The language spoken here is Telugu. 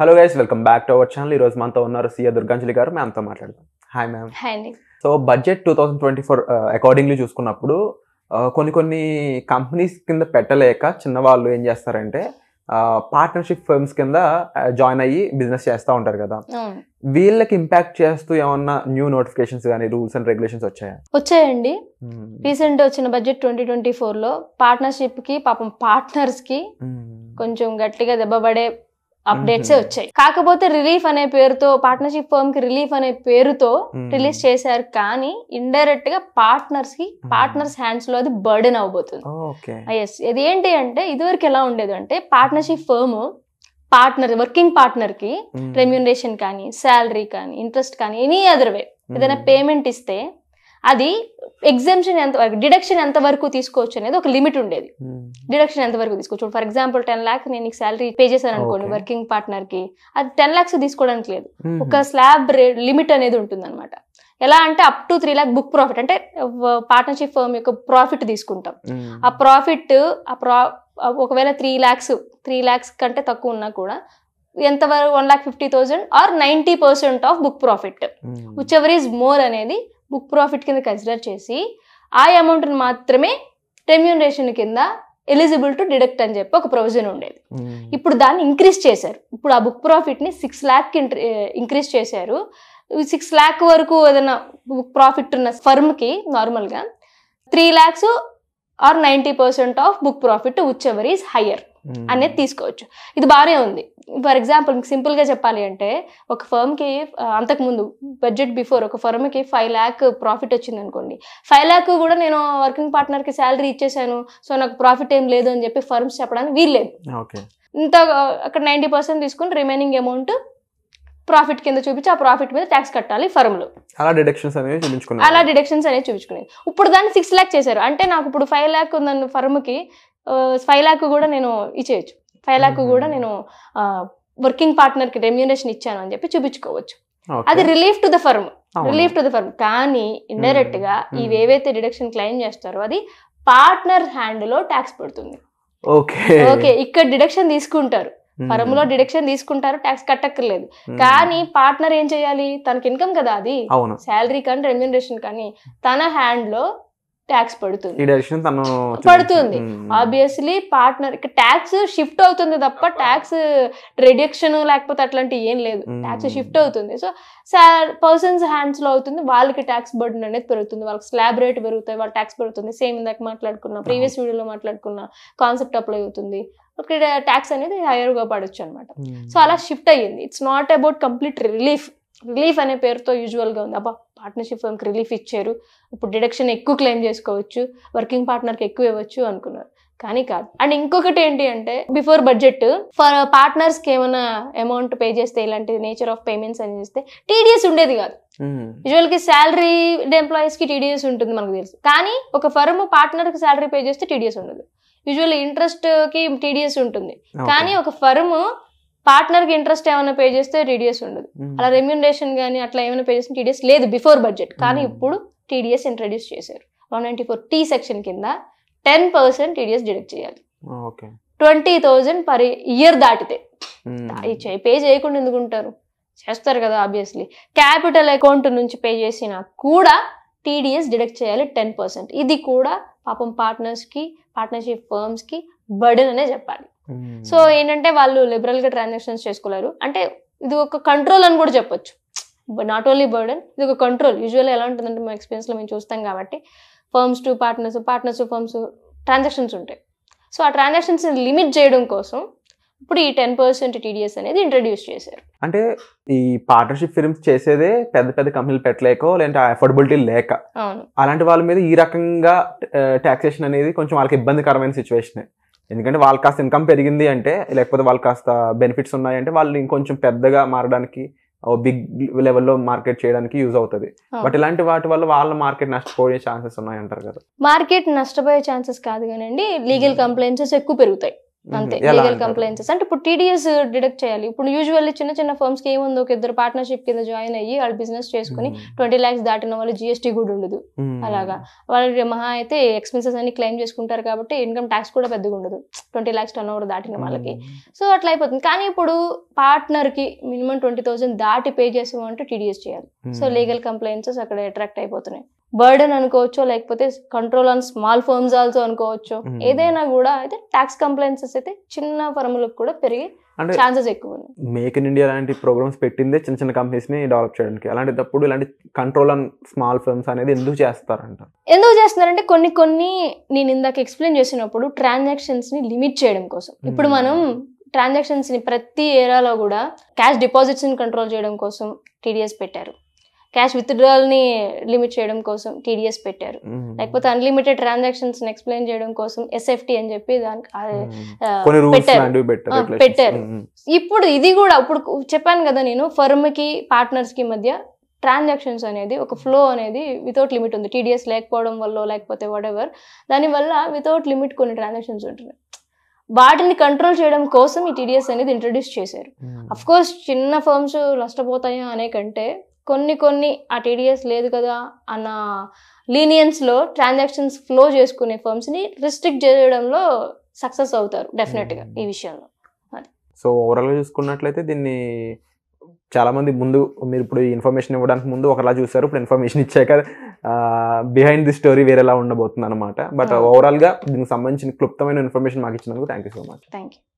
Hello guys welcome back to our channel ఈ రోజు మనతో ఉన్నారు సీఏ దుర్గాంజలి గారు మ్యామ్తో మాట్లాడదాం హాయ్ మ్యామ్ హాయ్ అండి so budget two thousand twenty four accordingly చూసుకున్నప్పుడు uh, కొన్ని కొన్ని కంపెనీస్ కింద పెట్టలేక చిన్నవాళ్ళు ఏం చేస్తారంటే పార్ట్నర్షిప్ uh, ఫర్మ్స్ కింద జాయిన్ uh, అయ్యి బిజినెస్ చేస్తూ ఉంటారు కదా వీళ్ళకి ఇంపాక్ట్ చేస్తూ ఏమన్నా న్యూ నోటిఫికేషన్స్ కానీ రూల్స్ అండ్ రెగ్యులేషన్స్ వచ్చాయా వచ్చాయండి రీసెంట్ hmm. వచ్చిన బడ్జెట్ ట్వంటీ ట్వంటీ ఫోర్ లో పార్ట్నర్షిప్ కి పాపం పార్ట్నర్స్ కి hmm. కొంచెం గట్టిగా దెబ్బపడే అప్డేట్స్ వచ్చాయి కాకపోతే రిలీఫ్ అనే పేరుతో పార్ట్నర్షిప్ ఫర్మ్ కి రిలీఫ్ అనే పేరుతో రిలీజ్ చేశారు కానీ ఇండైరెక్ట్ గా పార్ట్నర్స్ కి పార్ట్నర్స్ హ్యాండ్స్ లో అది బర్డెన్ అవబోతుంది ఎస్ ఇది ఏంటి అంటే ఇదివరకు ఎలా ఉండేది అంటే partnership firm partner working partner కి రెమ్యూనరేషన్ కానీ శాలరీ కానీ ఇంట్రెస్ట్ కానీ ఎనీ అదర్ వే ఏదైనా పేమెంట్ ఇస్తే అది ఎగ్జామ్షన్ ఎంత వరకు డిడక్షన్ ఎంత వరకు తీసుకోవచ్చు అనేది ఒక లిమిట్ ఉండేది డిడక్షన్ hmm. ఎంత వరకు తీసుకోవచ్చు ఫర్ ఎగ్జాంపుల్ టెన్ ల్యాక్ నేను నీకు శాలరీ పే చేశాను అనుకోండి వర్కింగ్ పార్ట్నర్ కి అది టెన్ లాక్స్ తీసుకోవడానికి లేదు hmm. ఒక స్లాబ్ లిమిట్ అనేది ఉంటుంది అనమాట ఎలా అంటే up to three lakh book profit అంటే పార్ట్నర్షిప్ ఫర్మ్ యొక్క ప్రాఫిట్ తీసుకుంటాం hmm. ఆ ప్రాఫిట్ ఆ ప్రా ఒకవేళ త్రీ ల్యాక్స్ త్రీ ల్యాక్స్ కంటే తక్కువ ఉన్నా కూడా ఎంత one lakh fifty thousand or ninety percent of book profit whichever is more అనేది బుక్ ప్రాఫిట్ కింద కన్సిడర్ చేసి ఆ అమౌంట్ని మాత్రమే రెమ్యూనరేషన్ కింద ఎలిజిబుల్ టు డిడక్ట్ అని చెప్పి ఒక ప్రొవిజన్ ఉండేది hmm. ఇప్పుడు దాన్ని ఇంక్రీజ్ చేశారు ఇప్పుడు ఆ బుక్ ప్రాఫిట్ని సిక్స్ ల్యాక్ ఇంక్రీజ్ చేశారు సిక్స్ ల్యాక్ వరకు ఏదైనా బుక్ ప్రాఫిట్ ఉన్న ఫర్మ్కి నార్మల్గా three lakhs or ninety percent of book profit whichever is higher Hmm. అనేది తీసుకోవచ్చు ఇది బాగానే ఉంది ఫర్ ఎగ్జాంపుల్ మీకు గా చెప్పాలి అంటే ఒక ఫర్మ్ అంతకు అంతకుముందు బడ్జెట్ బిఫోర్ ఒక ఫర్మ్ కి ఫైవ్ ల్యాక్ ప్రాఫిట్ వచ్చింది అనుకోండి ఫైవ్ ల్యాక్ కూడా నేను వర్కింగ్ పార్ట్నర్ కి శాలరీ ఇచ్చేసాను సో నాకు ప్రాఫిట్ ఏం లేదు అని చెప్పి ఫర్మ్స్ చెప్పడానికి వీల్లేదు ఇంత అక్కడ నైంటీ పర్సెంట్ తీసుకుని రిమైనింగ్ అమౌంట్ ప్రాఫిట్ కింద చూపించి ఆ ప్రాఫిట్ మీద ట్యాక్స్ కట్టాలి లో అలా డిడక్షన్స్ అనేవి చూపించుకున్నాయి అలా డిడక్షన్స్ అనేవి చూపించుకున్నాయి ఇప్పుడు దాన్ని సిక్స్ ల్యాక్ చేశారు అంటే నాకు ఇప్పుడు ఫైవ్ ల్యాక్ ఉందన్న కి ఫైవ్ ల్యాక్ కూడా నేను ఇచ్చేయచ్చు ఫైవ్ ల్యాక్ కూడా నేను వర్కింగ్ పార్ట్నర్కి రెమ్యునేషన్ ఇచ్చాను అని చెప్పి చూపించుకోవచ్చు అది relief to the firm relief to the firm కానీ ఇండైరెక్ట్ గా ఇవి ఏవైతే డిడక్షన్ క్లెయిమ్ చేస్తారో అది పార్ట్నర్ హ్యాండ్ లో ట్యాక్స్ పడుతుంది ఓకే ఓకే ఇక్కడ డిడక్షన్ తీసుకుంటారు ఫర్మ్ లో డిడక్షన్ తీసుకుంటారు ట్యాక్స్ కట్టక్కర్లేదు కానీ పార్ట్నర్ ఏం చేయాలి తనకి ఇన్కమ్ కదా అది శాలరీ కానీ రెమ్యూనరేషన్ కానీ తన హ్యాండ్ లో ట్యాక్స్ పడుతుంది పడుతుంది ఆబ్వియస్లీ పార్ట్నర్ ట్యాక్స్ షిఫ్ట్ అవుతుంది తప్ప ట్యాక్స్ రిడక్షన్ లేకపోతే అట్లాంటివి ఏం లేదు ట్యాక్స్ షిఫ్ట్ అవుతుంది సో పర్సన్స్ హ్యాండ్స్ లో అవుతుంది వాళ్ళకి ట్యాక్స్ బర్డన్ అనేది పెరుగుతుంది వాళ్ళకి స్లాబ్ రేట్ పెరుగుతాయి వాళ్ళ ట్యాక్స్ పెరుగుతుంది సేమ్ ఇందాక మాట్లాడుకున్నా ప్రీవియస్ వీడియోలో మాట్లాడుకున్న కాన్సెప్ట్ అప్లై అవుతుంది ఇక్కడ ట్యాక్స్ అనేది గా పడవచ్చు అనమాట సో అలా షిఫ్ట్ అయ్యింది it's not about complete relief relief అనే పేరుతో యూజువల్ గా ఉంది అబ్బా పార్ట్నర్షిప్ ఫర్మ్కి రిలీఫ్ ఇచ్చారు ఇప్పుడు డిడక్షన్ ఎక్కువ క్లెయిమ్ చేసుకోవచ్చు వర్కింగ్ పార్ట్నర్కి ఎక్కువ ఇవ్వచ్చు అనుకున్నారు కానీ కాదు అండ్ ఇంకొకటి ఏంటి అంటే బిఫోర్ బడ్జెట్ ఫర్ పార్ట్నర్స్ కి ఏమైనా అమౌంట్ పే చేస్తే ఇలాంటి నేచర్ ఆఫ్ పేమెంట్స్ అని చేస్తే టీడీఎస్ ఉండేది కాదు యూజువల్కి కి శాలరీ ఎంప్లాయీస్ కి టీడీఎస్ ఉంటుంది మనకు తెలుసు కానీ ఒక ఫర్మ్ పార్ట్నర్ కి శాలరీ పే చేస్తే టీడీఎస్ ఉండదు యూజువల్ ఇంట్రెస్ట్ కి టీడీఎస్ ఉంటుంది కానీ ఒక ఫర్మ్ పార్ట్నర్ కి ఇంట్రెస్ట్ ఏమైనా పే చేస్తే టీడీఎస్ ఉండదు అలా రెమ్యూనరేషన్ కానీ అట్లా ఏమైనా పే చేస్తే టీడీఎస్ లేదు బిఫోర్ బడ్జెట్ కానీ ఇప్పుడు టీడీఎస్ ఇంట్రడ్యూస్ చేశారు one ninety four T section కింద టెన్ పర్సెంట్ టీడీఎస్ డిడక్ట్ చేయాలి ట్వంటీ థౌజండ్ పర్ ఇయర్ దాటితే పే చేయకుండా ఎందుకు ఉంటారు చేస్తారు కదా ఆబ్వియస్లీ క్యాపిటల్ అకౌంట్ నుంచి పే చేసినా కూడా టీడీఎస్ డిడక్ట్ చేయాలి టెన్ పర్సెంట్ ఇది కూడా పాపం పార్ట్నర్స్కి పార్ట్నర్షిప్ ఫర్మ్స్కి బర్డెన్ అనే చెప్పాలి Hmm. సో ఏంటంటే వాళ్ళు లిబరల్ గా ట్రాన్సాక్షన్స్ చేసుకోలేరు అంటే ఇది ఒక కంట్రోల్ అని కూడా చెప్పొచ్చు నాట్ ఓన్లీ బర్డెన్ ఇది ఒక కంట్రోల్ యూజువల్ ఎలా ఉంటుందంటే మా లో మేము చూస్తాం కాబట్టి firms to partners partners to firms transactions ఉంటాయి సో ఆ ట్రాన్సాక్షన్స్ లిమిట్ చేయడం కోసం ఇప్పుడు ఈ టెన్ పర్సెంట్ టీడీఎస్ అనేది ఇంట్రడ్యూస్ చేశారు అంటే ఈ పార్ట్నర్షిప్ ఫిల్మ్స్ చేసేదే పెద్ద పెద్ద కంపెనీలు పెట్టలేక లేదంటే అఫోర్డబిలిటీ లేక అలాంటి వాళ్ళ మీద ఈ రకంగా టాక్సేషన్ uh, అనేది కొంచెం వాళ్ళకి ఇబ్బందికరమైన సిచ్యువేషన్ ఎందుకంటే వాళ్ళు కాస్త ఇన్కమ్ పెరిగింది అంటే లేకపోతే వాళ్ళు కాస్త బెనిఫిట్స్ ఉన్నాయంటే వాళ్ళు ఇంకొంచెం పెద్దగా మారడానికి బిగ్ లెవెల్లో మార్కెట్ చేయడానికి యూజ్ అవుతుంది బట్ ఇలాంటి వాటి వల్ల వాళ్ళ మార్కెట్ నష్టపోయే ఛాన్సెస్ ఉన్నాయంటారు కదా మార్కెట్ నష్టపోయే ఛాన్సెస్ కాదు కానీ లీగల్ కంప్లైంట్స్ ఎక్కువ పెరుగుతాయి అంతే లీగల్ కంప్లైన్సెస్ అంటే ఇప్పుడు టీడీఎస్ డిడక్ట్ చేయాలి ఇప్పుడు యూజువల్లీ చిన్న చిన్న ఫర్మ్స్ కి ఏముందో ఒక ఇద్దరు పార్ట్నర్షిప్ కింద జాయిన్ అయ్యి వాళ్ళు బిజినెస్ చేసుకుని ట్వంటీ ల్యాక్స్ దాటిన వాళ్ళు జిఎస్టీ కూడా ఉండదు అలాగా వాళ్ళు మహా అయితే ఎక్స్పెన్సెస్ అన్ని క్లెయిమ్ చేసుకుంటారు కాబట్టి ఇన్కమ్ ట్యాక్స్ కూడా పెద్దగా ఉండదు ట్వంటీ ల్యాక్స్ టర్న్ ఓవర్ దాటిన వాళ్ళకి సో అట్లా అయిపోతుంది కానీ ఇప్పుడు పార్ట్నర్ కి మినిమం ట్వంటీ థౌసండ్ దాటి పే చేసేవంటే టీడీఎస్ చేయాలి సో లీగల్ కంప్లైన్సెస్ అక్కడ అట్రాక్ట్ అయిపోతున్నాయి బర్డెన్ అనుకోవచ్చు లేకపోతే control on small firms also అనుకోవచ్చు ఏదైనా కూడా అయితే ట్యాక్స్ కంప్లైన్సెస్ అయితే చిన్న ఫర్ములకు కూడా పెరిగి ఛాన్సెస్ ఎక్కువ ఉన్నాయి మేక్ ఇన్ ఇండియా లాంటి ప్రోగ్రామ్స్ పెట్టిందే చిన్న చిన్న కంపెనీస్ ని డెవలప్ చేయడానికి తప్పుడు ఇలాంటి కంట్రోల్ ఆన్ స్మాల్ ఫర్మ్స్ అనేది ఎందుకు చేస్తారంట ఎందుకు చేస్తున్నారంటే కొన్ని కొన్ని నేను ఇందాక ఎక్స్ప్లెయిన్ చేసినప్పుడు ట్రాన్సాక్షన్స్ ని లిమిట్ చేయడం కోసం ఇప్పుడు మనం ట్రాన్సాక్షన్స్ ని ప్రతి ఏరాలో కూడా క్యాష్ డిపాజిట్స్ ని కంట్రోల్ చేయడం కోసం టీడీఎస్ పెట్టారు క్యాష్ ని లిమిట్ చేయడం కోసం టీడీఎస్ పెట్టారు లేకపోతే అన్లిమిటెడ్ ట్రాన్సాక్షన్స్ ఎక్స్ప్లెయిన్ చేయడం కోసం ఎస్ఎఫ్టీ అని చెప్పి దానికి పెట్టారు ఇప్పుడు ఇది కూడా ఇప్పుడు చెప్పాను కదా నేను ఫర్మ్ కి పార్ట్నర్స్ కి మధ్య ట్రాన్సాక్షన్స్ అనేది ఒక ఫ్లో అనేది వితౌట్ లిమిట్ ఉంది టీడీఎస్ లేకపోవడం వల్ల లేకపోతే వాటెవర్ దానివల్ల వితౌట్ లిమిట్ కొన్ని ట్రాన్సాక్షన్స్ ఉంటున్నాయి వాటిని కంట్రోల్ చేయడం కోసం ఈ టీడీఎస్ అనేది ఇంట్రడ్యూస్ చేశారు అఫ్కోర్స్ చిన్న ఫర్మ్స్ నష్టపోతాయా అనే కంటే కొన్ని కొన్ని ఆ టీడీఎస్ లేదు కదా అన్న లీనియన్స్లో ట్రాన్సాక్షన్స్ ఫ్లో చేసుకునే ఫర్మ్స్ని రిస్ట్రిక్ట్ చేయడంలో సక్సెస్ అవుతారు డెఫినెట్గా ఈ విషయంలో సో ఓవరాల్గా చూసుకున్నట్లయితే దీన్ని చాలామంది ముందు మీరు ఇప్పుడు ఇన్ఫర్మేషన్ ఇవ్వడానికి ముందు ఒకలా చూసారు ఇప్పుడు ఇన్ఫర్మేషన్ ఇచ్చాక బిహైండ్ ది స్టోరీ వేరేలా ఉండబోతుంది అనమాట బట్ ఓవరాల్గా దీనికి సంబంధించిన క్లుప్తమైన ఇన్ఫర్మేషన్ మాకు ఇచ్చినందుకు thank you so much thank you